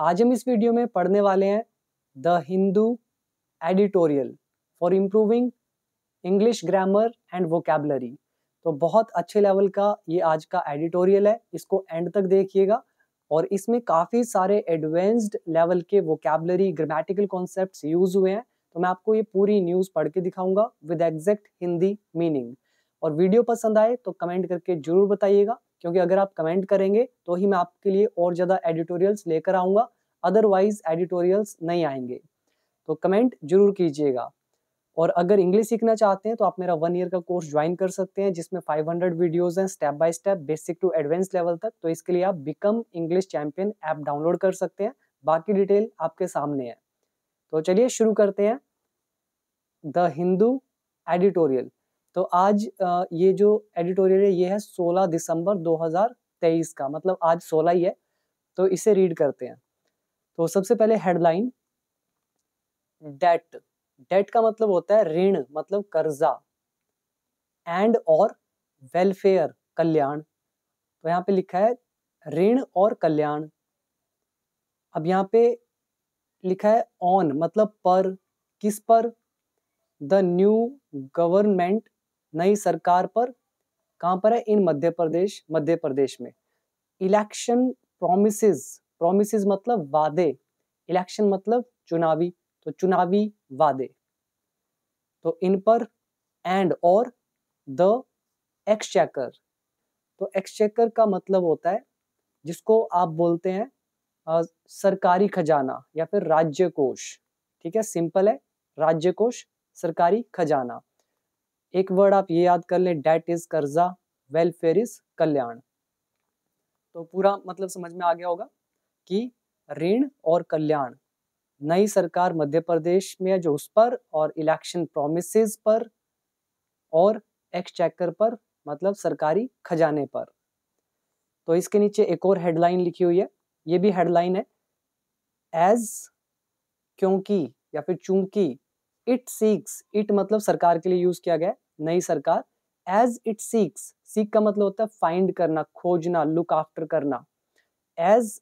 आज हम इस वीडियो में पढ़ने वाले हैं the Hindu editorial for improving English grammar and vocabulary तो बहुत अच्छे लेवल का ये आज का एडिटोरियल है इसको एंड तक देखिएगा और इसमें काफ़ी सारे एडवांस्ड लेवल के वोकेबलरी ग्रामेटिकल कॉन्सेप्ट यूज हुए हैं तो मैं आपको ये पूरी न्यूज़ पढ़ के दिखाऊंगा विद एग्जैक्ट हिंदी मीनिंग और वीडियो पसंद आए तो कमेंट करके जरूर बताइएगा क्योंकि अगर आप कमेंट करेंगे तो ही मैं आपके लिए और ज़्यादा एडिटोरियल्स लेकर आऊँगा अदरवाइज एडिटोरियल्स नहीं आएंगे तो कमेंट जरूर कीजिएगा और अगर इंग्लिश सीखना चाहते हैं तो आप मेरा वन ईयर का कोर्स ज्वाइन कर सकते हैं जिसमें 500 वीडियोज हैं step by step basic to advance level तक तो इसके लिए आप become English champion app download कर सकते हैं बाकी डिटेल आपके सामने है तो चलिए शुरू करते हैं द हिंदू एडिटोरियल तो आज ये जो एडिटोरियल है ये है 16 दिसंबर 2023 का मतलब आज 16 ही है तो इसे रीड करते हैं तो सबसे पहले हेडलाइन डेट डेट का मतलब होता है ऋण मतलब कर्जा एंड और वेलफेयर कल्याण तो यहाँ पे लिखा है ऋण और कल्याण अब यहाँ पे लिखा है ऑन मतलब पर किस पर द न्यू गवर्नमेंट नई सरकार पर कहां पर है इन मध्य प्रदेश मध्य प्रदेश में इलेक्शन प्रोमिस प्रोमिस मतलब वादे इलेक्शन मतलब चुनावी तो चुनावी वादे तो इन पर एंड और द एक्सचेकर तो एक्सचेकर का मतलब होता है जिसको आप बोलते हैं आ, सरकारी खजाना या फिर राज्य कोष ठीक है सिंपल है राज्य कोष सरकारी खजाना एक वर्ड आप ये याद कर लें डेट इज कर्जा वेलफेयर इज कल्याण तो पूरा मतलब समझ में आ गया होगा कि ऋण और कल्याण नई सरकार मध्य प्रदेश में है जो उस पर और इलेक्शन प्रोमिस पर और एक्सचैकर पर मतलब सरकारी खजाने पर तो इसके नीचे एक और हेडलाइन लिखी हुई है ये भी हेडलाइन है एज क्योंकि या फिर चूंकि इट सीक्स इट मतलब सरकार के लिए यूज किया गया नई सरकार एज इट सीक्स सीक का मतलब होता है फाइंड करना खोजना लुक आफ्टर करना as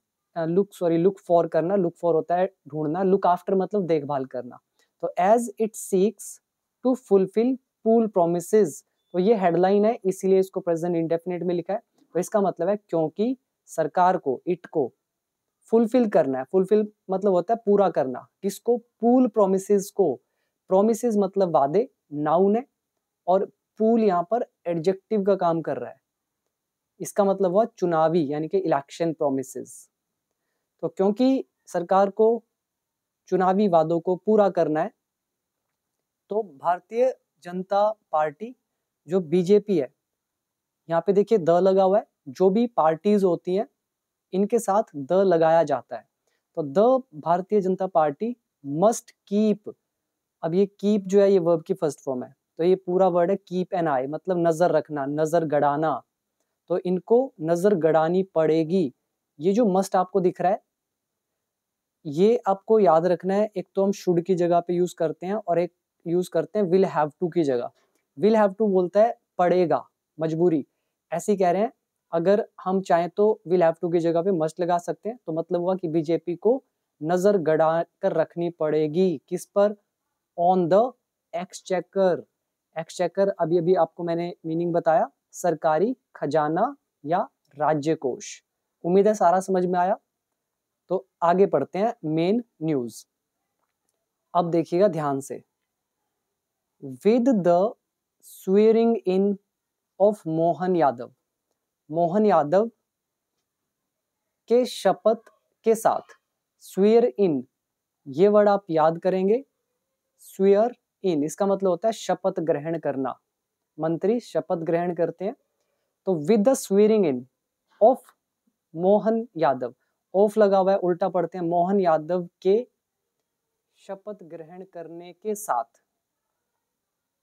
look sorry look for करना लुक फॉर होता है ढूंढना लुक आफ्टर मतलब देखभाल करना तो as it seeks to fulfil poll promise तो ये हेडलाइन है इसीलिए इसको प्रेजेंट इंडेफिनेट में लिखा है तो इसका मतलब है क्योंकि सरकार को इट को फुलफिल करना है फुलफिल मतलब होता है पूरा करना किसको पूल प्रोमिस को प्रोमिस मतलब वादे नाउन है और पूल यहाँ पर एडजेक्टिव का काम कर रहा है इसका मतलब हुआ चुनावी यानी कि इलेक्शन प्रोमिस तो क्योंकि सरकार को चुनावी वादों को पूरा करना है तो भारतीय जनता पार्टी जो बीजेपी है यहाँ पे देखिए द लगा हुआ है जो भी पार्टीज होती हैं इनके साथ द लगाया जाता है तो the Bharatiya Janata party must keep अब ये कीप जो है ये वर्ब की फर्स्ट फॉर्म है तो ये पूरा वर्ड है कीप एन आई मतलब नज़र रखना नज़र गड़ाना तो इनको नज़र गड़ानी पड़ेगी ये जो मस्ट आपको दिख रहा है ये आपको याद रखना है एक तो हम शुड की जगह पे यूज़ करते हैं और एक यूज़ करते हैं विल हैव टू की जगह विल हैव टू बोलता है पड़ेगा मजबूरी ऐसे कह रहे हैं अगर हम चाहें तो विल हैव टू की जगह पे मस्ट लगा सकते हैं तो मतलब हुआ कि बीजेपी को नज़र गड़ा कर रखनी पड़ेगी किस पर ऑन द एक्सचेकर एक्सचेकर अभी अभी आपको मैंने मीनिंग बताया सरकारी खजाना या राज्य कोष उम्मीद है सारा समझ में आया तो आगे पढ़ते हैं मेन न्यूज अब देखिएगा ध्यान से with the swearing in of Mohan Yadav Mohan Yadav के शपथ के साथ स्वेयर इन ये वर्ड आप याद करेंगे स्वेयर इन इसका मतलब होता है शपथ ग्रहण करना मंत्री शपथ ग्रहण करते हैं तो with the swearing in of Mohan Yadav of लगा हुआ है उल्टा पढ़ते हैं मोहन यादव के शपथ ग्रहण करने के साथ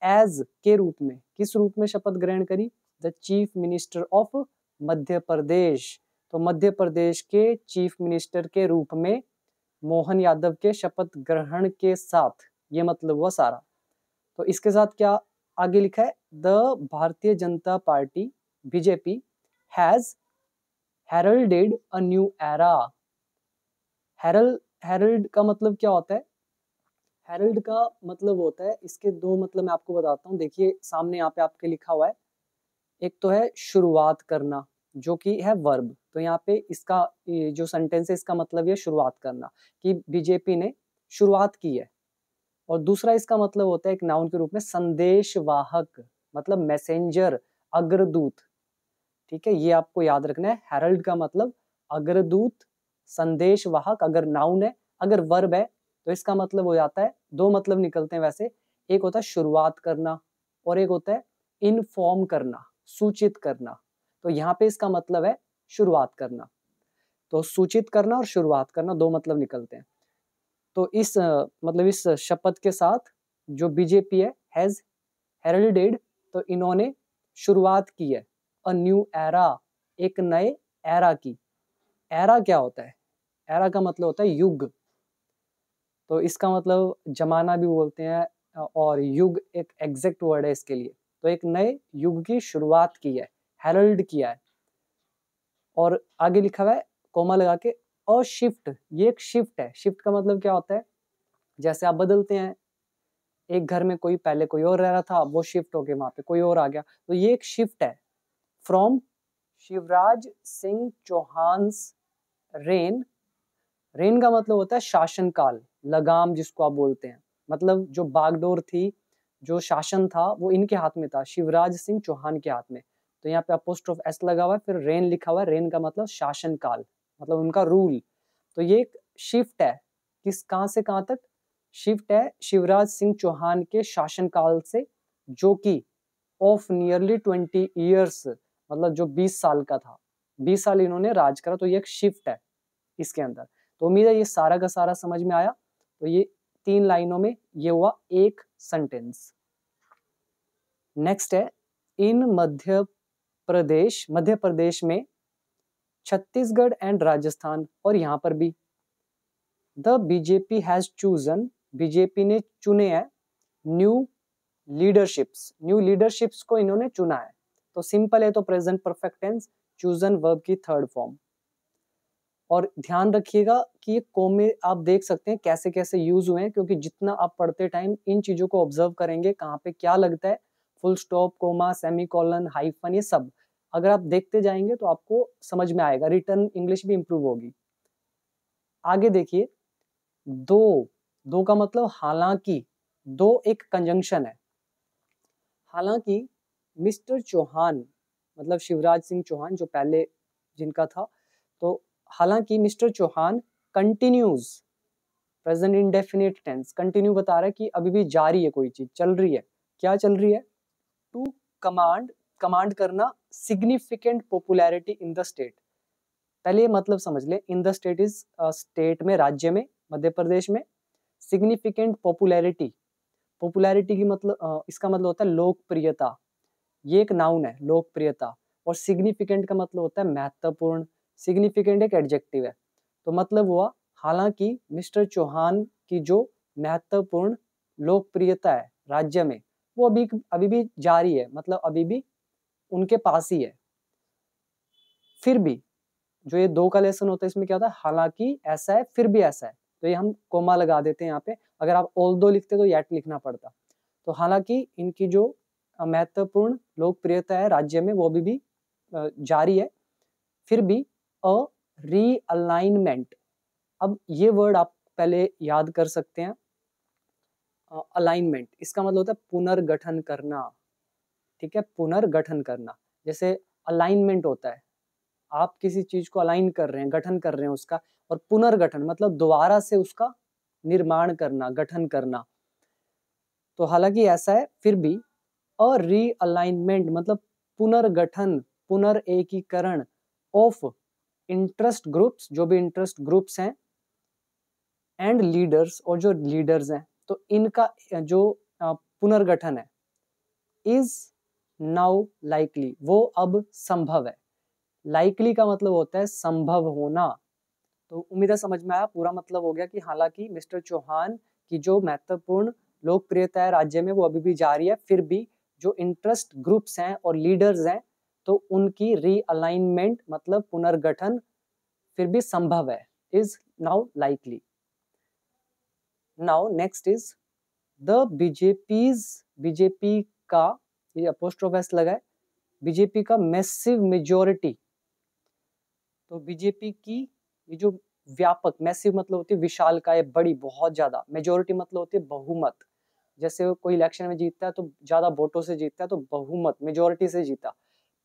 एज के रूप में किस रूप में शपथ ग्रहण करी the chief minister of Madhya Pradesh तो मध्य प्रदेश के चीफ मिनिस्टर के रूप में मोहन यादव के शपथ ग्रहण के साथ ये मतलब हुआ सारा तो इसके साथ क्या आगे लिखा है the Bharatiya Janata Party BJP has heralded a new era herald herald का मतलब क्या होता है हेरल्ड का मतलब होता है इसके दो मतलब मैं आपको बताता हूँ देखिए सामने यहाँ पे आपके लिखा हुआ है एक तो है शुरुआत करना जो कि है वर्ब तो यहाँ पे इसका जो सेंटेंस है इसका मतलब यह शुरुआत करना कि बीजेपी ने शुरुआत की है और दूसरा इसका मतलब होता है एक नाउन के रूप में संदेश वाहक मतलब मैसेंजर अग्रदूत ठीक है ये आपको याद रखना है हेरल्ड का मतलब अग्रदूत संदेश वाहक अगर नाउन है अगर वर्ब है तो इसका मतलब हो जाता है दो मतलब निकलते हैं वैसे एक होता है शुरुआत करना और एक होता है इनफॉर्म करना सूचित करना तो यहाँ पे इसका मतलब है शुरुआत करना तो सूचित करना और शुरुआत करना दो मतलब निकलते हैं तो इस मतलब इस शपथ के साथ जो बीजेपी है हैज हेरल्डेड तो इन्होंने शुरुआत की है अ न्यू एरा एक नए एरा की एरा क्या होता है एरा का मतलब होता है युग तो इसका मतलब जमाना भी बोलते हैं और युग एक एग्जैक्ट वर्ड है इसके लिए तो एक नए युग की शुरुआत की है हेरल्ड किया है और आगे लिखा हुआ है कोमा लगा के और शिफ्ट ये एक शिफ्ट है शिफ्ट का मतलब क्या होता है जैसे आप बदलते हैं एक घर में कोई पहले कोई और रह रहा था वो शिफ्ट हो गया वहां पे कोई और आ गया तो ये एक शिफ्ट है from Shivraj Singh Chouhan reign reign का मतलब होता है शासन काल लगाम जिसको आप बोलते हैं मतलब जो बागडोर थी जो शासन था वो इनके हाथ में था शिवराज सिंह चौहान के हाथ में तो यहाँ पे पोस्ट ऑफ एस लगा हुआ है फिर रेन लिखा हुआ है रेन का मतलब शासनकाल मतलब उनका रूल तो ये एक शिफ्ट है किस कहाँ से कहाँ तक शिफ्ट है शिवराज सिंह चौहान के शासनकाल से जो कि ऑफ नियरली ट्वेंटी ईयर्स मतलब जो बीस साल का था बीस साल इन्होंने राज करा तो ये एक शिफ्ट है इसके अंदर तो उम्मीद है ये सारा का सारा समझ में आया तो ये तीन लाइनों में ये हुआ एक सेंटेंस नेक्स्ट है इन मध्य प्रदेश मध्य प्रदेश में छत्तीसगढ़ एंड राजस्थान और यहाँ पर भी the BJP has chosen BJP ने चुने हैं न्यू लीडरशिप्स न्यू लीडरशिप्स को इन्होंने चुना है तो सिंपल है तो present perfect tense chosen verb की थर्ड फॉर्म और ध्यान रखिएगा कि ये कोमे आप देख सकते हैं कैसे कैसे यूज हुए हैं क्योंकि जितना आप पढ़ते टाइम इन चीजों को ऑब्जर्व करेंगे कहाँ पे क्या लगता है full stop comma semicolon hyphen ये सब अगर आप देखते जाएंगे तो आपको समझ में आएगा रिटर्न इंग्लिश भी इंप्रूव होगी आगे देखिए दो दो का मतलब हालांकि दो एक कंजंक्शन है हालांकि मिस्टर चौहान मतलब शिवराज सिंह चौहान जो पहले जिनका था तो हालांकि mister Chouhan continues present indefinite tense continue बता रहा है कि अभी भी जारी है कोई चीज चल रही है क्या चल रही है टू कमांड कमांड करना significant popularity in the state पहले ये मतलब समझ ले in the state is state में राज्य में मध्य प्रदेश में सिग्निफिकेंट पॉपुलैरिटी पॉपुलैरिटी की मतलब uh, इसका मतलब होता है लोकप्रियता ये एक नाउन है लोकप्रियता और सिग्निफिकेंट का मतलब होता है महत्वपूर्ण सिग्निफिकेंट एक एडजेक्टिव है तो मतलब हुआ हालांकि मिस्टर चौहान की जो महत्वपूर्ण लोकप्रियता है राज्य में वो अभी अभी भी जारी है मतलब अभी भी उनके पास ही है फिर भी जो ये दो का लेसन होता है इसमें क्या होता है हालांकि ऐसा है फिर भी ऐसा है तो ये हम कोमा लगा देते हैं यहाँ पे अगर आप ओल दो लिखते तो येट लिखना पड़ता तो हालांकि इनकी जो महत्वपूर्ण लोकप्रियता है राज्य में वो अभी भी जारी है फिर भी अ रीअलाइनमेंट अब ये वर्ड आप पहले याद कर सकते हैं अलाइनमेंट इसका मतलब होता है पुनर्गठन करना ठीक है पुनर्गठन करना जैसे अलाइनमेंट होता है आप किसी चीज को अलाइन कर रहे हैं गठन कर रहे हैं उसका और पुनर्गठन मतलब दोबारा से उसका निर्माण करना गठन करना तो हालांकि ऐसा है फिर भी और रीअलाइनमेंट मतलब पुनर्गठन पुनर एकीकरण ऑफ इंटरेस्ट ग्रुप्स जो भी इंटरेस्ट ग्रुप्स हैं एंड लीडर्स और जो लीडर्स हैं तो इनका जो पुनर्गठन है इज नाउ लाइकली वो अब संभव है लाइकली का मतलब होता है संभव होना तो उम्मीद है समझ में आया पूरा मतलब हो गया कि हालांकि मिस्टर चौहान की जो महत्वपूर्ण लोकप्रियता है राज्य में वो अभी भी जारी है फिर भी जो इंटरेस्ट ग्रुप्स हैं और लीडर्स हैं तो उनकी रीअलाइनमेंट मतलब पुनर्गठन फिर भी संभव है is now likely now next is the BJP's BJP का ये अपोस्ट्रोफ एस लगाए बीजेपी का मैसिव मेजोरिटी तो बीजेपी की ये जो व्यापक मैसिव मतलब होती है विशाल का बड़ी बहुत ज्यादा मेजोरिटी मतलब होती है बहुमत जैसे कोई इलेक्शन में जीतता है तो ज्यादा वोटों से जीतता है तो बहुमत मेजोरिटी से जीता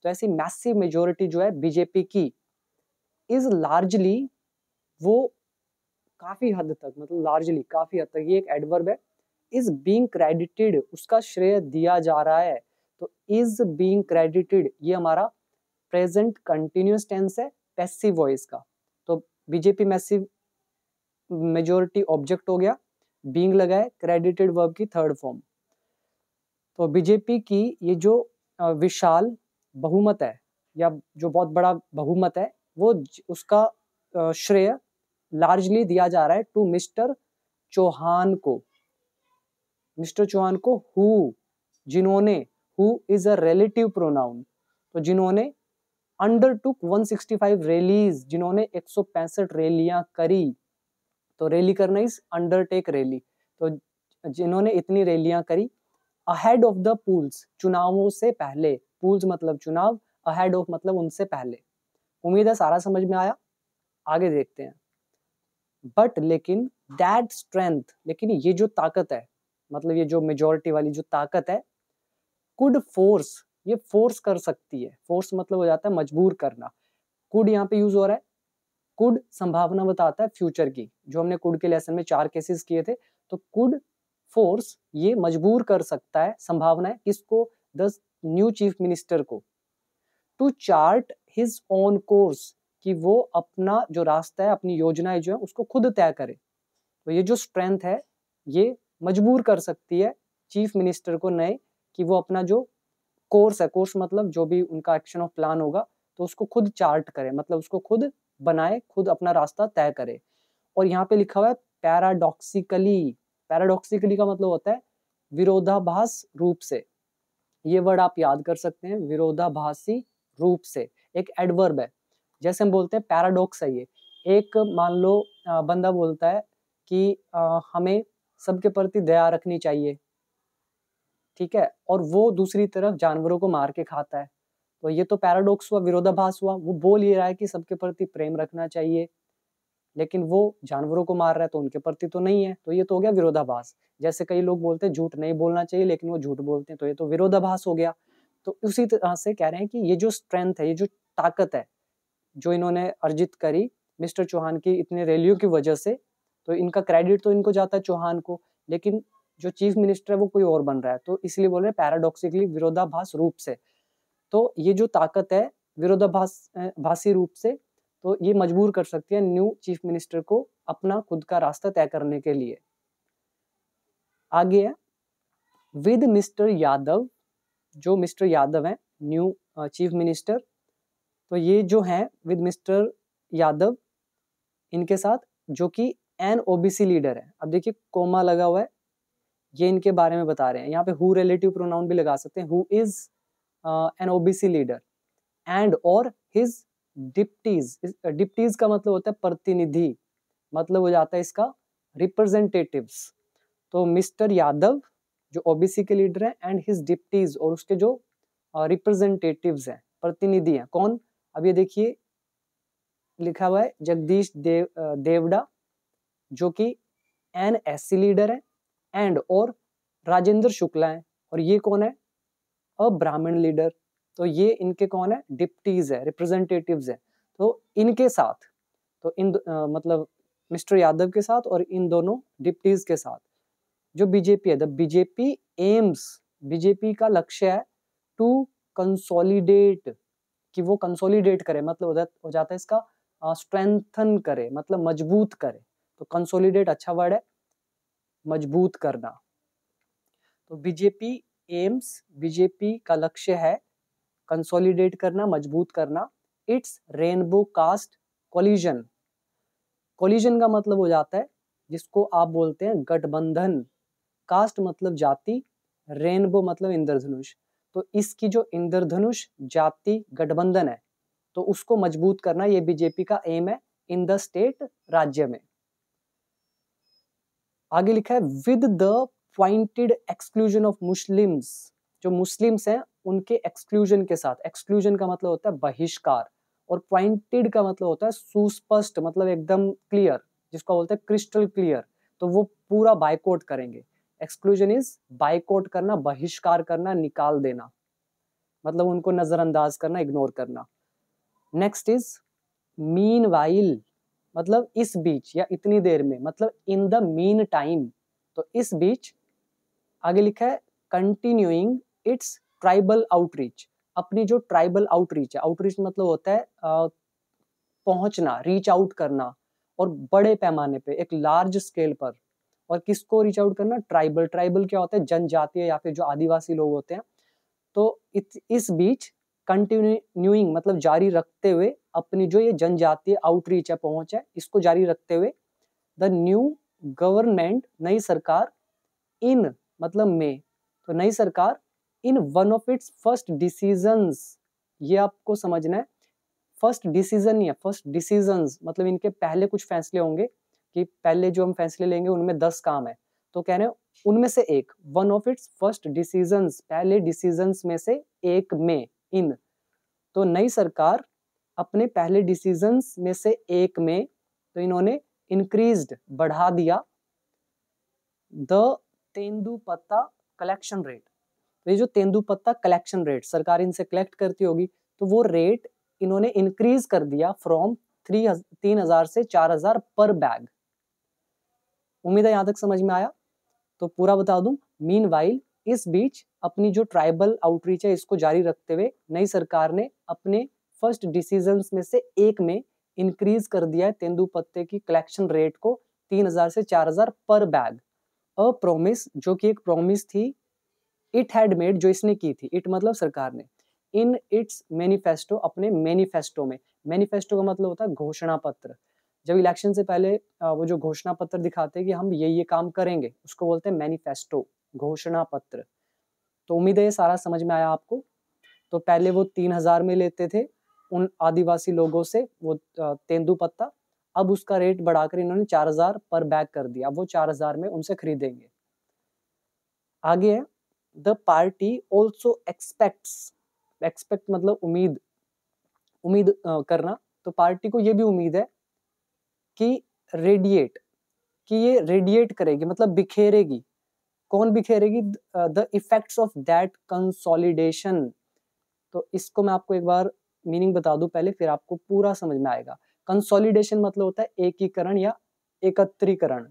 तो ऐसी मैसिव मेजोरिटी जो है बीजेपी की इज लार्जली वो काफी हद तक मतलब लार्जली काफी हद तक ये एक एडवर्ब है इज बींग क्रेडिटेड उसका श्रेय दिया जा रहा है तो इज बींग क्रेडिटेड ये हमारा प्रेजेंट कंटिन्यूस टेंस है पैसिव वॉइस का तो बीजेपी मैसिव मेजोरिटी ऑब्जेक्ट हो गया बींग लगा है क्रेडिटेड वर्ब की थर्ड फॉर्म तो बीजेपी की ये जो विशाल बहुमत है या जो बहुत बड़ा बहुमत है वो उसका श्रेय लार्जली दिया जा रहा है टू मिस्टर चौहान को मिस्टर चौहान को हु जिन्होंने who is a relative pronoun तो जिन्होंने अंडर टुक 165 रैलीज जिन्होंने एक रैलियां करी तो रैली करना इज अंडरटेक रैली तो जिन्होंने इतनी रैलियां करी अहेड ऑफ द पूल्स चुनावों से पहले पूल्स मतलब चुनाव अहेड ऑफ मतलब उनसे पहले उम्मीद है सारा समझ में आया आगे देखते हैं बट लेकिन दैट स्ट्रेंथ लेकिन ये जो ताकत है मतलब ये जो मेजोरिटी वाली जो ताकत है कुड फोर्स ये फोर्स कर सकती है फोर्स मतलब हो जाता है मजबूर करना कुड यहाँ पे यूज हो रहा है कुड संभावना बताता है फ्यूचर की जो हमने कुड के लेसन में चार केसेस किए थे तो कुड फोर्स ये मजबूर कर सकता है संभावना है किसको द न्यू चीफ मिनिस्टर को to chart his own course कि वो अपना जो रास्ता है अपनी योजनाएं जो है उसको खुद तय करे तो ये जो स्ट्रेंथ है ये मजबूर कर सकती है चीफ मिनिस्टर को नए कि वो अपना जो कोर्स है कोर्स मतलब जो भी उनका एक्शन ऑफ प्लान होगा तो उसको खुद चार्ट करे मतलब उसको खुद बनाए खुद अपना रास्ता तय करे और यहाँ पे लिखा हुआ है पैराडॉक्सिकली पैराडॉक्सिकली का मतलब होता है विरोधाभास रूप से ये वर्ड आप याद कर सकते हैं विरोधाभासी रूप से एक एडवर्ब है जैसे हम बोलते हैं पैराडॉक्स है ये एक मान लो बंदा बोलता है कि हमें सबके प्रति दया रखनी चाहिए ठीक है और वो दूसरी तरफ जानवरों को मार के खाता है तो ये तो पैराडॉक्स हुआ विरोधाभास हुआ वो बोल ये रहा है कि सबके प्रति प्रेम रखना चाहिए लेकिन वो जानवरों को मार रहा है तो उनके प्रति तो नहीं है तो ये तो हो गया विरोधाभास जैसे कई लोग बोलते हैं झूठ नहीं बोलना चाहिए लेकिन वो झूठ बोलते हैं तो ये तो विरोधाभास हो गया तो उसी तरह से कह रहे हैं कि ये जो स्ट्रेंथ है ये जो ताकत है जो इन्होंने अर्जित करी मिस्टर चौहान की इतने रैलियों की वजह से तो इनका क्रेडिट तो इनको जाता है चौहान को लेकिन जो चीफ मिनिस्टर है वो कोई और बन रहा है तो इसलिए बोल रहे हैं पैराडॉक्सिकली विरोधाभास रूप से तो ये जो ताकत है विरोधाभास भाषी रूप से तो ये मजबूर कर सकती है न्यू चीफ मिनिस्टर को अपना खुद का रास्ता तय करने के लिए आगे है विद मिस्टर यादव जो मिस्टर यादव हैं न्यू चीफ मिनिस्टर तो ये जो हैं विद मिस्टर यादव इनके साथ जो कि एन ओबीसी लीडर है अब देखिए कोमा लगा हुआ है ये इनके बारे में बता रहे हैं यहाँ पे हु रिलेटिव प्रोनाउन भी लगा सकते हैं who is an C leader and और हिज डिप्टीज डिप्टीज का मतलब होता है प्रतिनिधि मतलब हो जाता है इसका रिप्रेजेंटेटिव्स तो मिस्टर यादव जो ओबीसी के लीडर हैं एंड हिज डिप्टीज और उसके जो रिप्रेजेंटेटिव्स uh, हैं प्रतिनिधि हैं कौन अब ये देखिए लिखा हुआ है जगदीश देव uh, देवडा जो कि एन एस सी लीडर है एंड और राजेंद्र शुक्ला है और ये कौन है अ ब्राह्मण लीडर तो ये इनके कौन है डिप्टीज है रिप्रेजेंटेटिव्स है तो इनके साथ तो इन आ, मतलब मिस्टर यादव के साथ और इन दोनों डिप्टीज के साथ जो बीजेपी है द बीजेपी एम्स बीजेपी का लक्ष्य है टू कंसोलिडेट कि वो कंसोलिडेट करे मतलब हो जाता है इसका स्ट्रेंथन करे मतलब मजबूत करे तो कंसोलिडेट अच्छा वर्ड है मजबूत करना तो बीजेपी एम्स बीजेपी का लक्ष्य है कंसोलिडेट करना मजबूत करना its rainbow caste coalition coalition का मतलब हो जाता है जिसको आप बोलते हैं गठबंधन कास्ट मतलब जाति रेनबो मतलब इंद्रधनुष तो इसकी जो इंद्रधनुष जाति गठबंधन है तो उसको मजबूत करना ये बीजेपी का एम है इन द स्टेट राज्य में आगे लिखा है with the pointed exclusion of Muslims जो मुस्लिम्स हैं उनके एक्सक्लूजन के साथ एक्सक्लूजन का मतलब होता है बहिष्कार और पॉइंटेड का मतलब होता है सुस्पष्ट मतलब एकदम क्लियर जिसको बोलते हैं क्रिस्टल क्लियर तो वो पूरा बाइकोट करेंगे एक्सक्लूजन इज बाइकोट करना बहिष्कार करना निकाल देना मतलब उनको नजरअंदाज करना इग्नोर करना नेक्स्ट इज मीन वाइल मतलब इस बीच या इतनी देर में मतलब इन द मीन टाइम तो इस बीच आगे लिखा है कंटिन्यूइंग इट्स ट्राइबल आउटरीच अपनी जो ट्राइबल आउटरीच है आउटरीच मतलब होता है आ, पहुंचना रीच आउट करना और बड़े पैमाने पे एक लार्ज स्केल पर और किसको रीच आउट करना ट्राइबल ट्राइबल क्या होता है जनजातीय या फिर जो आदिवासी लोग होते हैं तो इत, इस बीच कंटिन्यूइंग मतलब जारी रखते हुए अपनी जो ये जनजातीय आउटरीच है पहुंच है इसको जारी रखते हुए द न्यू गवर्नमेंट नई सरकार इन मतलब में तो नई सरकार in one of its first decisions ये आपको समझना है फर्स्ट डिसीजन या फर्स्ट डिसीजंस मतलब इनके पहले कुछ फैसले होंगे कि पहले जो हम फैसले लेंगे उनमें दस काम है तो कह रहे हैं उनमें से एक one of its first decisions पहले डिसीजंस में से एक में इन तो नई सरकार अपने पहले डिसीजंस में से एक में तो इन्होंने इंक्रीज्ड बढ़ा दिया द तेंदुपत्ता कलेक्शन रेट तो ये जो तेंदुपत्ता कलेक्शन रेट सरकार इनसे कलेक्ट करती होगी तो वो रेट इन्होंने इंक्रीज कर दिया फ्रॉम थ्री तीन हजार से चार हजार पर बैग उम्मीद है यहां तक समझ में आया तो पूरा बता दूं मीन वाइल इस बीच अपनी जो ट्राइबल आउटरीच है इसको जारी रखते हुए नई सरकार ने अपने फर्स्ट डिसीजन में से एक में इंक्रीज कर दिया है तेंदू पत्ते की कलेक्शन रेट को तीन हजार से चार हजार पर बैग अ प्रोमिस जो कि एक प्रोमिस थी इट हैड मेड जो इसने की थी इट मतलब सरकार ने इन इट्स मैनिफेस्टो अपने मैनिफेस्टो में मैनिफेस्टो का मतलब होता है घोषणा पत्र जब इलेक्शन से पहले वो जो घोषणा पत्र दिखाते हैं कि हम ये ये काम करेंगे उसको बोलते हैं मैनिफेस्टो घोषणा पत्र तो उम्मीद है ये सारा समझ में आया आपको तो पहले वो तीन हजार में लेते थे उन आदिवासी लोगों से वो तेंदू पत्ता अब उसका रेट बढ़ाकर इन्होंने चार हजार पर बैग कर दिया अब वो चार हजार में उनसे खरीदेंगे आगे है the party also expect expect मतलब उम्मीद उम्मीद करना तो पार्टी को ये भी उम्मीद है कि रेडिएट कि ये रेडिएट करेगी मतलब बिखेरेगी कौन बिखेरेगी the effects of that consolidation तो इसको मैं आपको एक बार मीनिंग बता दूं पहले फिर आपको पूरा समझ में आएगा कंसोलिडेशन मतलब होता है एकीकरण या एकत्रीकरण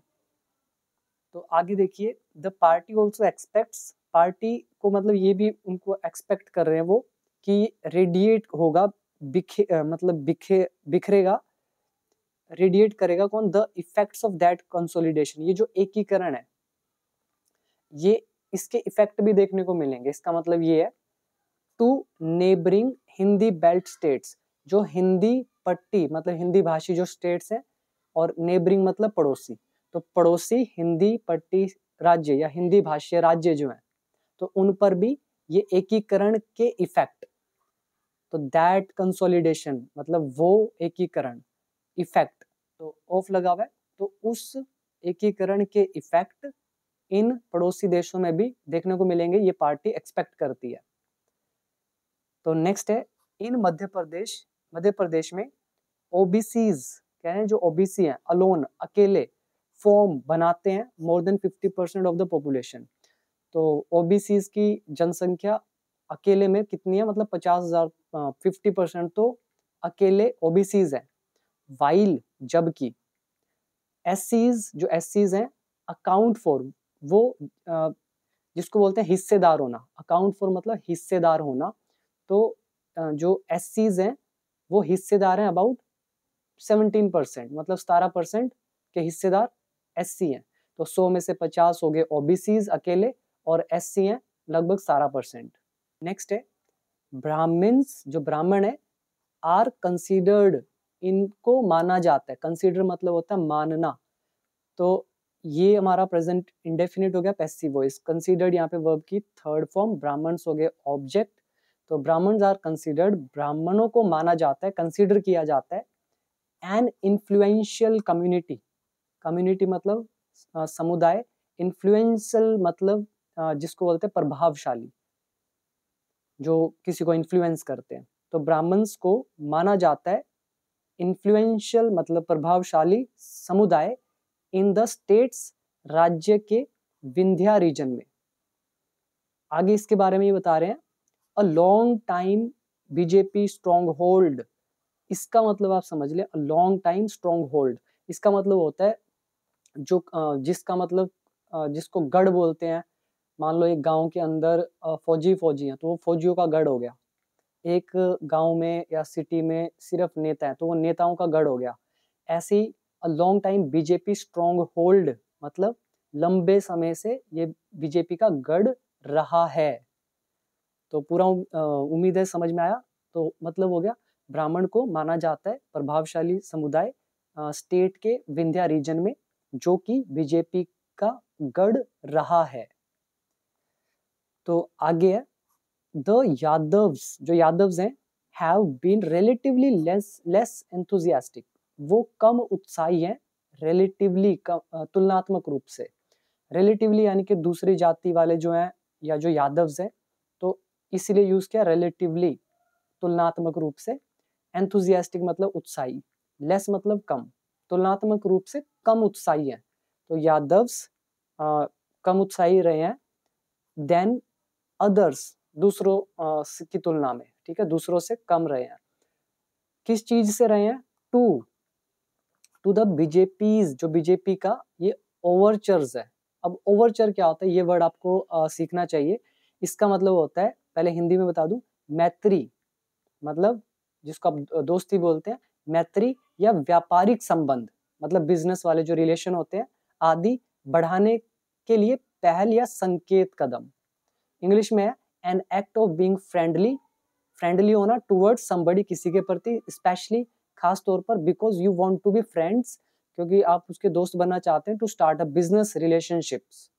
तो आगे देखिए the party also expects party को मतलब ये भी उनको एक्सपेक्ट कर रहे हैं वो कि रेडिएट होगा बिखे मतलब बिखे बिखरेगा रेडिएट करेगा कौन the effects of that consolidation ये जो एकीकरण है ये इसके इफेक्ट भी देखने को मिलेंगे इसका मतलब ये है to neighbouring Hindi belt states जो हिंदी पट्टी मतलब हिंदी भाषी जो स्टेट्स हैं और नेबरिंग मतलब पड़ोसी तो पड़ोसी हिंदी पट्टी राज्य या हिंदी भाषी राज्य जो हैं तो उन पर भी ये एकीकरण के इफेक्ट तो दैट कंसोलिडेशन मतलब वो एकीकरण इफेक्ट तो ऑफ लगा हुआ है तो उस एकीकरण के इफेक्ट इन पड़ोसी देशों में भी देखने को मिलेंगे ये पार्टी एक्सपेक्ट करती है तो नेक्स्ट है इन मध्य प्रदेश मध्य प्रदेश में ओबीसीज कह रहे हैं जो ओबीसी हैं अलोन अकेले फॉर्म बनाते हैं more than fifty percent of the population तो ओबीसीज की जनसंख्या अकेले में कितनी है मतलब पचास हजार फिफ्टी परसेंट तो अकेले ओबीसीज हैं वाइल जबकि एस जो एस हैं अकाउंट फॉर वो जिसको बोलते हैं हिस्सेदार होना अकाउंट फॉर मतलब हिस्सेदार होना तो जो एस हैं वो हिस्सेदार हैं अबाउट सेवनटीन परसेंट मतलब सतारह परसेंट के हिस्सेदार एस सी हैं तो सौ में से पचास हो गए ओ अकेले और एस सी हैं लगभग सतारह परसेंट नेक्स्ट है ब्राह्मण्स जो ब्राह्मण है आर कंसिडर्ड इनको माना जाता है कंसिडर मतलब होता है मानना तो ये हमारा प्रेजेंट इंडेफिनिट हो गया पैसिव वॉइस कंसीडर्ड यहाँ पे वर्ब की थर्ड फॉर्म ब्राह्मण्स हो गए ऑब्जेक्ट तो ब्राह्मण्स आर कंसीडर्ड ब्राह्मणों को माना जाता है कंसीडर किया जाता है एन इन्फ्लुएंशियल कम्युनिटी कम्युनिटी मतलब समुदाय इन्फ्लुएंशियल मतलब जिसको बोलते हैं प्रभावशाली जो किसी को इन्फ्लुएंस करते हैं तो ब्राह्मण्स को माना जाता है इन्फ्लुएंशियल मतलब प्रभावशाली समुदाय इन द स्टेट्स राज्य के विंध्या रीजन में आगे इसके बारे में ये बता रहे हैं a long time BJP stronghold इसका मतलब आप समझ लें लॉन्ग टाइम स्ट्रॉन्ग होल्ड इसका मतलब होता है जो जिसका मतलब जिसको गढ़ बोलते हैं मान लो एक गांव के अंदर फौजी फौजी हैं तो वो फौजियों का गढ़ हो गया एक गांव में या सिटी में सिर्फ नेता है तो वो नेताओं का गढ़ हो गया ऐसी a long time BJP stronghold मतलब लंबे समय से ये बीजेपी का गढ़ रहा है तो पूरा उम्मीद है समझ में आया तो मतलब हो गया ब्राह्मण को माना जाता है प्रभावशाली समुदाय स्टेट के विंध्या रीजन में जो कि बीजेपी का गढ़ रहा है तो आगे है द यादव जो यादव हैं have been relatively less less enthusiastic वो कम उत्साही हैं रिलेटिवली तुलनात्मक रूप से रिलेटिवली यानी कि दूसरी जाति वाले जो हैं या जो यादव्स हैं तो इसीलिए यूज़ किया रिलेटिवली तुलनात्मक रूप से एंथुजियास्टिक मतलब उत्साही लेस मतलब कम तुलनात्मक रूप से कम उत्साही हैं तो यादव्स कम उत्साही रहे हैं देन अदर्स दूसरों की तुलना में ठीक है दूसरों से कम रहे हैं किस चीज से रहे हैं टू टू द बीजेपी जो बीजेपी का ये ओवरचर्स है अब ओवरचर क्या होता है ये वर्ड आपको आ, सीखना चाहिए इसका मतलब होता है पहले हिंदी में बता दूं मैत्री मतलब जिसको आप दोस्ती बोलते हैं मैत्री या व्यापारिक संबंध मतलब बिजनेस वाले जो रिलेशन होते हैं आदि बढ़ाने के लिए पहल या संकेत कदम इंग्लिश में है an act of being friendly friendly होना टूवर्ड्स समबड़ी किसी के प्रति स्पेशली खास तौर पर because you want to be friends क्योंकि आप उसके दोस्त बनना चाहते हैं to start a business relationships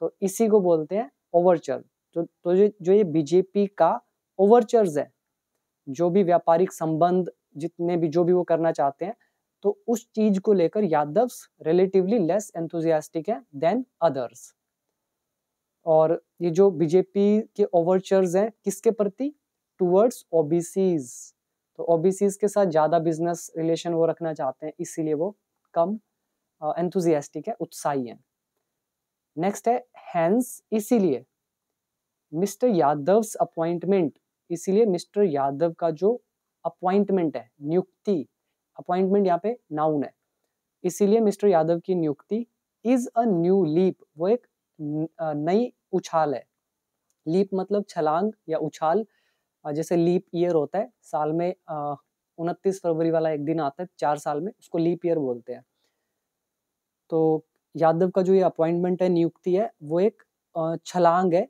तो इसी को बोलते हैं ओवरचर तो तो जो, जो ये बीजेपी का ओवरचर्स है जो भी व्यापारिक संबंध जितने भी जो भी वो करना चाहते हैं तो उस चीज को लेकर यादव रिलेटिवली लेस एंथुजियास्टिक है देन अदर्स और ये जो बीजेपी के ओवरचर्स हैं किसके प्रति टूवर्ड्स ओबीसीज तो ओबीसी के साथ ज़्यादा बिजनेस रिलेशन वो रखना चाहते हैं इसीलिए वो कम एंथुजियास्टिक है उत्साही है नेक्स्ट है हैंस इसीलिए मिस्टर यादव अपॉइंटमेंट इसीलिए मिस्टर यादव का जो अपॉइंटमेंट है नियुक्ति अपॉइंटमेंट यहाँ पे नाउन है इसीलिए मिस्टर यादव की नियुक्ति इज अ न्यू लीप वो एक नई उछाल है लीप मतलब छलांग या उछाल जैसे लीप ईयर होता है साल में उनतीस फरवरी वाला एक दिन आता है चार साल में उसको लीप ईयर बोलते हैं तो यादव का जो ये अपॉइंटमेंट है नियुक्ति है वो एक छलांग है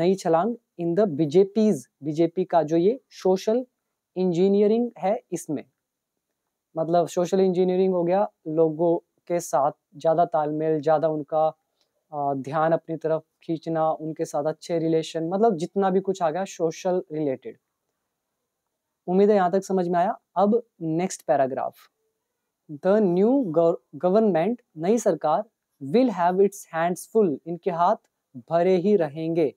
नई छलांग इन द बीजेपी बीजेपी का जो ये सोशल इंजीनियरिंग है इसमें मतलब सोशल इंजीनियरिंग हो गया लोगों के साथ ज़्यादा तालमेल ज़्यादा उनका ध्यान अपनी तरफ खींचना उनके साथ अच्छे रिलेशन मतलब जितना भी कुछ आ गया सोशल रिलेटेड उम्मीद है यहाँ तक समझ में आया अब next paragraph the new government नई सरकार will have its hands full इनके हाथ भरे ही रहेंगे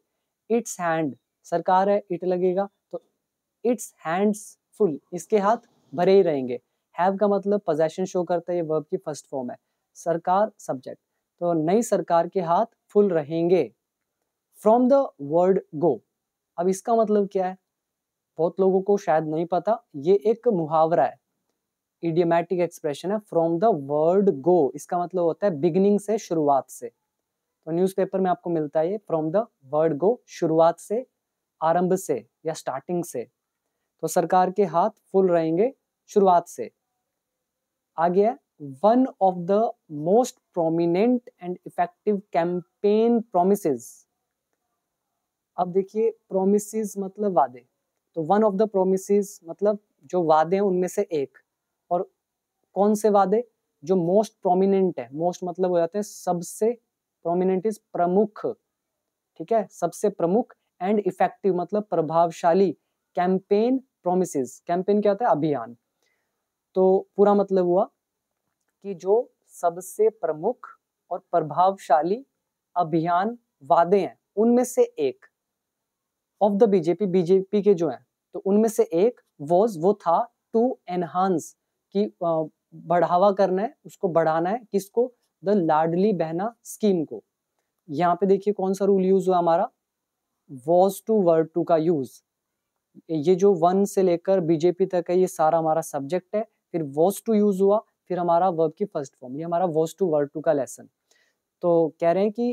इट्स हैंड सरकार है इट लगेगा तो इट्स हैंड्स फुल इसके हाथ भरे ही रहेंगे हैव का मतलब पोजेशन शो करता है ये वर्ब की फर्स्ट फॉर्म है सरकार सब्जेक्ट तो नई सरकार के हाथ फुल रहेंगे फ्रॉम द वर्ड गो अब इसका मतलब क्या है बहुत लोगों को शायद नहीं पता ये एक मुहावरा है इडियोमैटिक एक्सप्रेशन है फ्रॉम द वर्ड गो इसका मतलब होता है बिगिनिंग से शुरुआत से तो न्यूज़पेपर में आपको मिलता है ये फ्रॉम द वर्ड गो शुरुआत से आरंभ से या स्टार्टिंग से तो सरकार के हाथ फुल रहेंगे शुरुआत से आगे है one of the most prominent and effective campaign promise अब देखिए प्रोमिस मतलब वादे तो वन ऑफ द प्रोमिस मतलब जो वादे हैं उनमें से एक और कौन से वादे जो मोस्ट प्रोमिनेंट है मोस्ट मतलब हो जाते हैं सबसे प्रोमिनेंट इज प्रमुख ठीक है सबसे प्रमुख एंड इफेक्टिव मतलब प्रभावशाली कैंपेन प्रोमिस कैंपेन क्या होता है अभियान तो पूरा मतलब हुआ कि जो सबसे प्रमुख और प्रभावशाली अभियान वादे हैं उनमें से एक ऑफ द बीजेपी बीजेपी के जो हैं तो उनमें से एक वॉज वो था टू एनहांस कि बढ़ावा करना है उसको बढ़ाना है किसको द लाडली बहना स्कीम को यहाँ पे देखिए कौन सा रूल यूज हुआ हमारा वॉज टू वर्ड टू का यूज ये जो वन से लेकर बीजेपी तक है ये सारा हमारा सब्जेक्ट है फिर वॉज टू यूज हुआ फिर हमारा वर्ब की फर्स्ट फॉर्म ये हमारा वॉज टू वर्ड टू का लेसन तो कह रहे हैं कि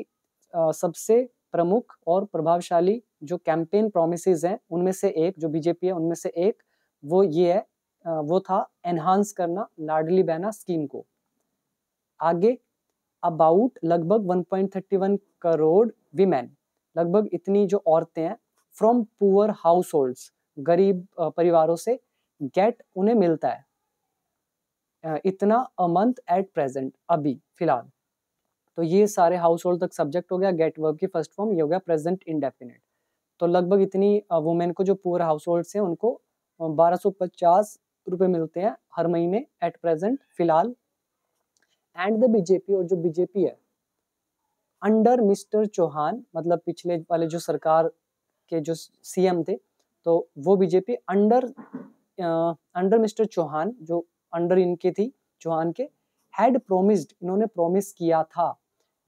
आ, सबसे प्रमुख और प्रभावशाली जो कैंपेन प्रोमिस हैं उनमें से एक जो बीजेपी है उनमें से एक वो ये है वो था एनहांस करना लाडली बहना स्कीम को आगे अबाउट लगभग 1.31 करोड़ विमेन लगभग इतनी जो औरतें हैं फ्रॉम पुअर हाउस होल्ड्स गरीब परिवारों से गेट उन्हें मिलता है इतना अ मंथ एट प्रेजेंट अभी फिलहाल तो ये सारे हाउस होल्ड तक सब्जेक्ट हो गया गेट वर्ब की फर्स्ट फॉर्म ये हो गया प्रेजेंट इनडेफिनेट तो लगभग इतनी वुमेन को जो पुअर हाउस होल्ड से उनको बारह सौ पचास रुपये मिलते हैं हर महीने एट प्रेजेंट फिलहाल एंड द बीजेपी और जो बीजेपी है अंडर मिस्टर चौहान मतलब पिछले वाले जो सरकार के जो सीएम थे तो वो BJP under under mister Chauhan जो अंडर इनके थी चौहान के हैड प्रोमिस्ड इन्होंने प्रोमिस किया था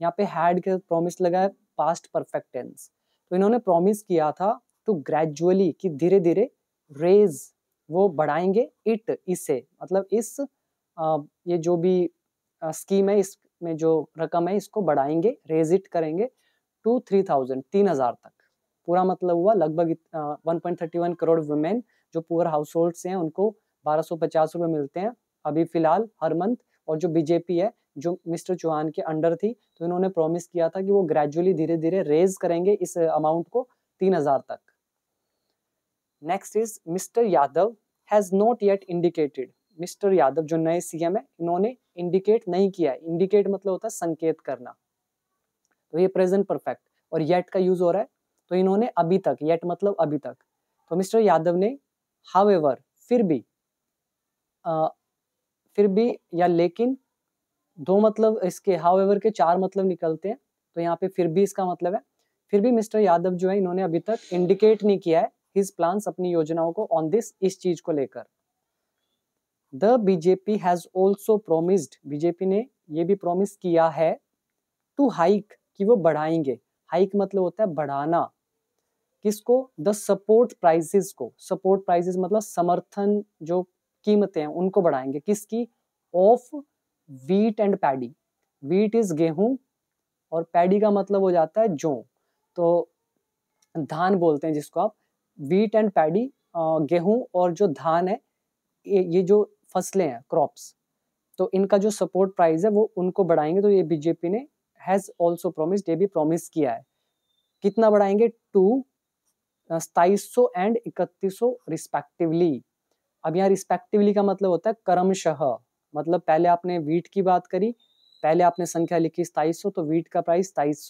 यहाँ पे हैड के प्रोमिस लगा है पास्ट परफेक्ट टेंस तो इन्होंने प्रोमिस किया था टू तो ग्रेजुअली कि धीरे धीरे रेज वो बढ़ाएंगे इट इसे मतलब इस ये जो भी स्कीम है इस में जो रकम है इसको बढ़ाएंगे रेज इट करेंगे टू थ्री थाउजेंड तीन हजार तक पूरा मतलब हुआ लगभग one point thirty one crore women जो पुअर हाउस होल्ड हैं उनको बारह सौ पचास रुपए मिलते हैं अभी फिलहाल हर मंथ और जो बीजेपी है जो मिस्टर चौहान के अंडर थी तो इन्होंने प्रॉमिस किया था कि वो ग्रेजुअली धीरे धीरे रेज करेंगे इस अमाउंट को तीन हजार तक next is mister Yadav has not yet indicated mister Yadav जो नए सीएम है इन्होंने इंडिकेट नहीं किया इंडिकेट मतलब होता है संकेत करना तो ये प्रेजेंट परफेक्ट और येट का यूज हो रहा है तो इन्होंने अभी तक येट मतलब अभी तक तो मिस्टर यादव ने एवर फिर भी आ, फिर भी या लेकिन दो मतलब इसके हाउ एवर के चार मतलब निकलते हैं तो यहाँ पे फिर भी इसका मतलब है फिर भी मिस्टर यादव जो है इन्होंने अभी तक इंडिकेट नहीं किया है हिज प्लान अपनी योजनाओं को ऑन दिस इस चीज को लेकर the BJP has also promised BJP ने ये भी प्रोमिस किया है टू हाइक कि वो बढ़ाएंगे हाइक मतलब होता है बढ़ाना किसको द सपोर्ट प्राइजेस को सपोर्ट प्राइजेस मतलब समर्थन जो कीमतें हैं उनको बढ़ाएंगे किसकी of wheat and paddy wheat is गेहूं और पैडी का मतलब हो जाता है जो तो धान बोलते हैं जिसको आप वीट एंड पैडी गेहूं और जो धान है ये जो फसलें हैं क्रॉप्स तो इनका जो सपोर्ट प्राइस है वो उनको बढ़ाएंगे तो ये बीजेपी ने हैज़ ऑल्सो प्रोमिस ये भी प्रोमिस किया है कितना बढ़ाएंगे टू सताईस सौ एंड इकतीस सौ रिस्पेक्टिवली अब यहाँ रिस्पेक्टिवली का मतलब होता है कर्मशह मतलब पहले आपने वीट की बात करी पहले आपने संख्या लिखी सताईस तो वीट का प्राइस सताईस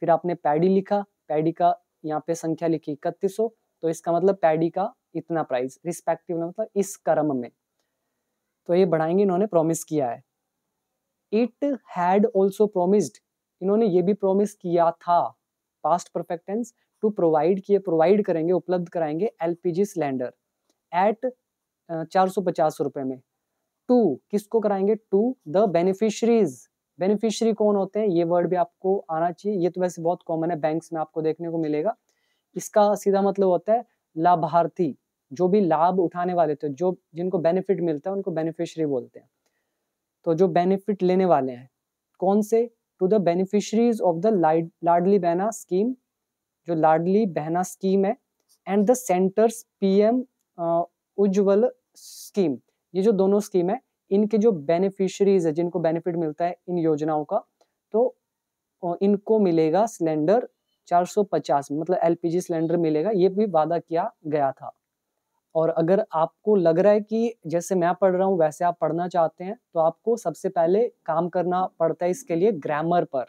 फिर आपने पैडी लिखा पैडी का यहाँ पे संख्या लिखी इकतीस तो इसका मतलब पैडी का इतना प्राइस रिस्पेक्टिव मतलब इस कर्म में तो ये बढ़ाएंगे इन्होंने प्रॉमिस किया है इट हैड ऑल्सो प्रोमिस्ड इन्होंने ये भी प्रोमिस किया था पास्ट परफेक्टेंस टू प्रोवाइड किए प्रोवाइड करेंगे उपलब्ध कराएंगे एलपीजी सिलेंडर एट चार सौ पचास रुपये में टू किसको कराएंगे टू द बेनिफिशरीज बेनिफिशरी कौन होते हैं ये वर्ड भी आपको आना चाहिए ये तो वैसे बहुत कॉमन है बैंक्स में आपको देखने को मिलेगा इसका सीधा मतलब होता है लाभार्थी जो भी लाभ उठाने वाले थे जो जिनको बेनिफिट मिलता है उनको बेनिफिशरी बोलते हैं तो जो बेनिफिट लेने वाले हैं कौन से to the beneficiaries of the Ladli Behna scheme जो लाडली बहना स्कीम है and the centre's PM Ujjwala scheme ये जो दोनों स्कीम है इनके जो बेनिफिशरीज है जिनको बेनिफिट मिलता है इन योजनाओं का तो इनको मिलेगा सिलेंडर 450 मतलब एलपीजी सिलेंडर मिलेगा ये भी वादा किया गया था और अगर आपको लग रहा है कि जैसे मैं पढ़ रहा हूँ वैसे आप पढ़ना चाहते हैं तो आपको सबसे पहले काम करना पड़ता है इसके लिए ग्रामर पर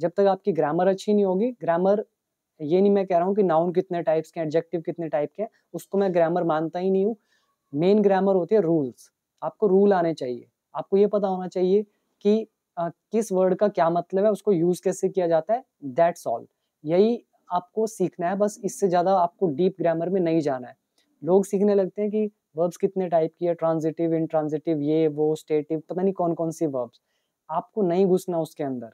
जब तक आपकी ग्रामर अच्छी नहीं होगी ग्रामर ये नहीं मैं कह रहा हूँ कि नाउन कितने टाइप्स के एडजेक्टिव कितने टाइप के हैं उसको मैं ग्रामर मानता ही नहीं हूँ मेन ग्रामर होती है रूल्स आपको रूल आने चाहिए आपको ये पता होना चाहिए कि आ, किस वर्ड का क्या मतलब है उसको यूज कैसे किया जाता है दैट्स ऑल यही आपको सीखना है बस इससे ज़्यादा आपको डीप ग्रामर में नहीं जाना है लोग सीखने लगते हैं कि वर्ब्स कितने टाइप की है ट्रांजिटिव ट्रांजिटिव ये वो स्टेटिव पता नहीं कौन कौन सी वर्ब्स आपको नहीं घुसना उसके अंदर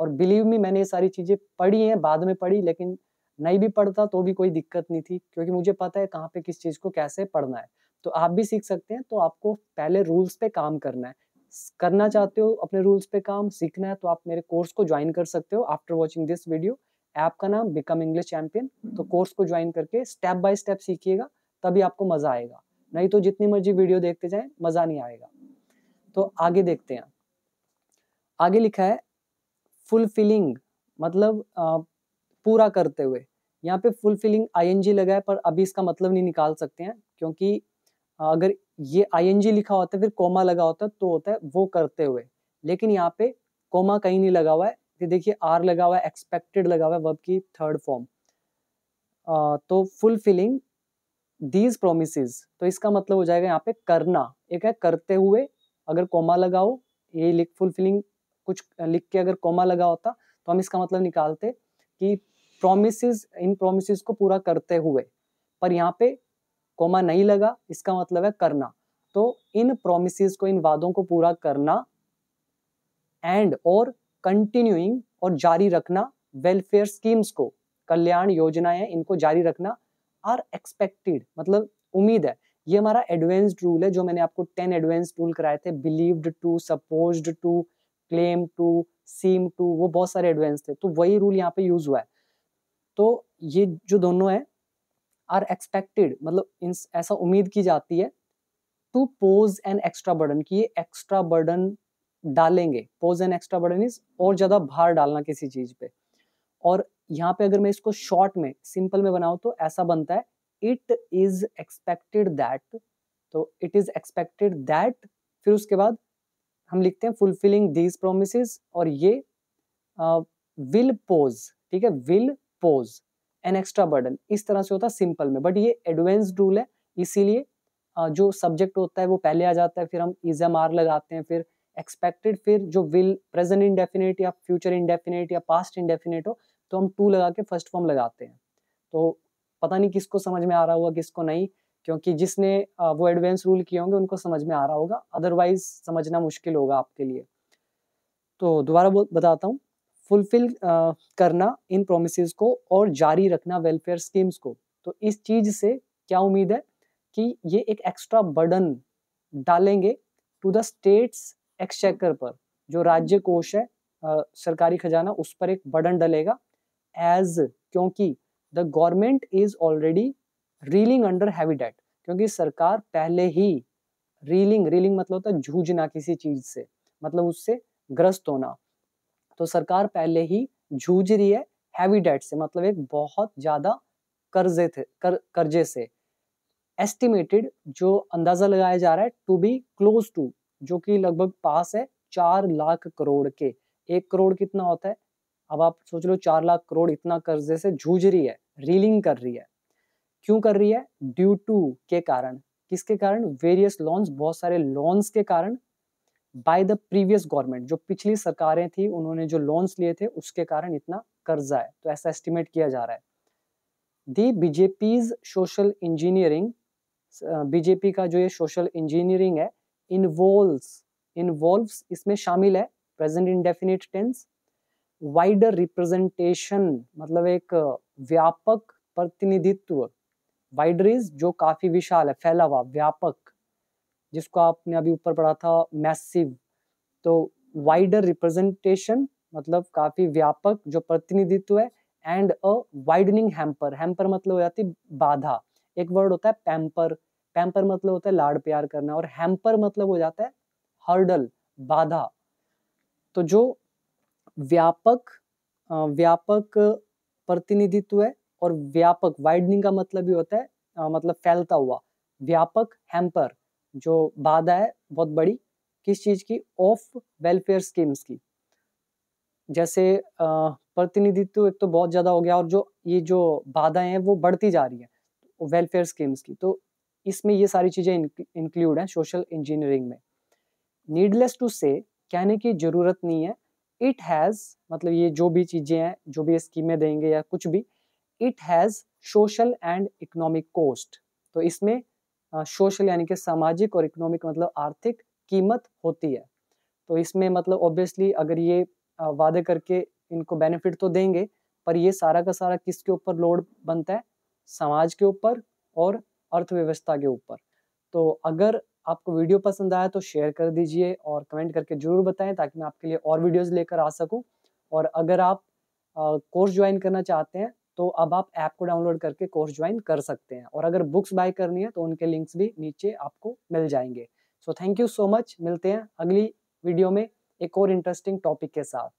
और बिलीव में मैंने ये सारी चीज़ें पढ़ी हैं बाद में पढ़ी लेकिन नहीं भी पढ़ता तो भी कोई दिक्कत नहीं थी क्योंकि मुझे पता है कहाँ पे किस चीज़ को कैसे पढ़ना है तो आप भी सीख सकते हैं तो आपको पहले रूल्स पे काम करना है करना चाहते हो अपने रूल्स पे काम सीखना है तो आप मेरे कोर्स को ज्वाइन कर सकते हो after watching this video app का नाम बिकम इंग्लिश चैंपियन तो कोर्स को ज्वाइन करके स्टेप बाय स्टेप सीखिएगा तभी आपको मजा आएगा नहीं तो जितनी मर्जी वीडियो देखते जाए मजा नहीं आएगा तो आगे देखते हैं आगे लिखा है फुलफिलिंग मतलब आ, पूरा करते हुए यहाँ पे फुलफिलिंग आईएनजी लगा है पर अभी इसका मतलब नहीं निकाल सकते हैं क्योंकि अगर ये आई लिखा होता है फिर कोमा लगा होता है तो होता है वो करते हुए लेकिन यहाँ पे कोमा कहीं नहीं लगा हुआ है फिर देखिए आर लगा हुआ है एक्सपेक्टेड लगा हुआ है वर्ब की थर्ड फॉर्म तो फुलफिलिंग दीज प्रोमिस तो इसका मतलब हो जाएगा यहाँ पे करना एक है करते हुए अगर कोमा लगाओ ये लिख फुलफिलिंग कुछ लिख के अगर कोमा लगा होता तो हम इसका मतलब निकालते कि प्रोमिस इन प्रोमिस को पूरा करते हुए पर यहाँ पे कोमा नहीं लगा इसका मतलब है करना तो इन प्रोमिस को इन वादों को पूरा करना एंड और कंटिन्यूइंग और जारी रखना वेलफेयर स्कीम्स को कल्याण योजनाएं इनको जारी रखना आर एक्सपेक्टेड मतलब उम्मीद है ये हमारा एडवांस्ड रूल है जो मैंने आपको टेन एडवांस्ड रूल कराए थे believed to suppose to claim to seem to वो बहुत सारे एडवांस थे तो वही रूल यहाँ पे यूज हुआ है तो ये जो दोनों है आर एक्सपेक्टेड मतलब इन ऐसा उम्मीद की जाती है to pose an extra burden कि ये एक्स्ट्रा बर्डन डालेंगे pose an extra burden is और ज़्यादा भार डालना किसी चीज़ पे और यहाँ पे अगर मैं इसको शॉर्ट में सिंपल में बनाऊ तो ऐसा बनता है इट इज एक्सपेक्टेड दैट तो इट इज एक्सपेक्टेड दैट फिर उसके बाद हम लिखते हैं फुलफिलिंग दीज प्रोमिस और ये विल पोज ठीक है will pose an extra burden इस तरह से होता है सिंपल में बट ये एडवांस रूल है इसीलिए जो सब्जेक्ट होता है वो पहले आ जाता है फिर हम इज एम आर लगाते हैं फिर एक्सपेक्टेड फिर जो विल प्रेजेंट इंडेफिनेट या फ्यूचर इंडेफिनेट या पास्ट इंडेफिनेट हो तो हम टू लगा के फर्स्ट फॉर्म लगाते हैं तो पता नहीं किसको समझ में आ रहा होगा किसको नहीं क्योंकि जिसने वो एडवांस रूल किए होंगे उनको समझ में आ रहा होगा अदरवाइज समझना मुश्किल होगा आपके लिए तो दोबारा बताता हूँ फुलफिल uh, करना इन प्रोमिस को और जारी रखना वेलफेयर स्कीम्स को तो इस चीज से क्या उम्मीद है कि ये एक एक्स्ट्रा बर्डन डालेंगे टू द स्टेट्स एक्सचेकर पर जो राज्य कोष है आ, uh, सरकारी खजाना उस पर एक बर्डन डलेगा एज क्योंकि the government is already reeling under heavy debt क्योंकि सरकार पहले ही रीलिंग रीलिंग मतलब होता है जूझना किसी चीज से मतलब उससे ग्रस्त होना तो सरकार पहले ही जूझ रही है हैवी डेट से मतलब एक बहुत ज़्यादा कर्जे थे कर कर्जे से एस्टिमेटेड जो अंदाज़ा लगाया जा रहा है टू बी क्लोज टू जो कि लगभग पास है चार लाख करोड़ के एक करोड़ कितना होता है अब आप सोच लो चार लाख करोड़ इतना कर्जे से जूझ रही है रीलिंग कर रही है क्यों कर रही है ड्यू टू के कारण किसके कारण वेरियस लोन्स बहुत सारे लोन्स के कारण बाय द प्रीवियस गवर्नमेंट जो पिछली सरकारें थी उन्होंने जो लोन्स लिए थे उसके कारण इतना कर्जा है तो ऐसा एस्टिमेट किया जा रहा है the BJP social engineering BJP का जो ये सोशल इंजीनियरिंग है इन्वॉल्व्स इन्वॉल्व्स इसमें शामिल है present indefinite tense wider representation मतलब एक व्यापक प्रतिनिधित्व वाइडर इज जो काफी विशाल है फैला हुआ व्यापक जिसको आपने अभी ऊपर पढ़ा था मैसिव तो वाइडर रिप्रेजेंटेशन मतलब काफी व्यापक जो प्रतिनिधित्व है and a widening hamper hamper मतलब हो जाती बाधा एक वर्ड होता है पैम्पर पैम्पर मतलब होता है लाड़ प्यार करना और हैम्पर मतलब हो जाता है हर्डल बाधा तो जो व्यापक व्यापक प्रतिनिधित्व है और व्यापक वाइडनिंग का मतलब भी होता है मतलब फैलता हुआ व्यापक हैम्पर जो बाधा है बहुत बड़ी किस चीज़ की ऑफ वेलफेयर स्कीम्स की जैसे प्रतिनिधित्व एक तो बहुत ज़्यादा हो गया और जो ये जो बाधाएं हैं वो बढ़ती जा रही है वेलफेयर स्कीम्स की तो इसमें ये सारी चीज़ें इंक्लूड हैं सोशल इंजीनियरिंग में नीडलेस टू से कहने की ज़रूरत नहीं है इट हैज़ मतलब ये जो भी चीज़ें हैं जो भी स्कीमें देंगे या कुछ भी it has social and economic cost तो इसमें सोशल यानी कि सामाजिक और इकोनॉमिक मतलब आर्थिक कीमत होती है तो इसमें मतलब ऑब्वियसली अगर ये वादे करके इनको बेनिफिट तो देंगे पर ये सारा का सारा किसके ऊपर लोड बनता है समाज के ऊपर और अर्थव्यवस्था के ऊपर तो अगर आपको वीडियो पसंद आया तो शेयर कर दीजिए और कमेंट करके जरूर बताएं ताकि मैं आपके लिए और वीडियोस लेकर आ सकूं और अगर आप कोर्स ज्वाइन करना चाहते हैं तो अब आप ऐप को डाउनलोड करके कोर्स ज्वाइन कर सकते हैं और अगर बुक्स बाय करनी है तो उनके लिंक्स भी नीचे आपको मिल जाएंगे so thank you so much मिलते हैं अगली वीडियो में एक और इंटरेस्टिंग टॉपिक के साथ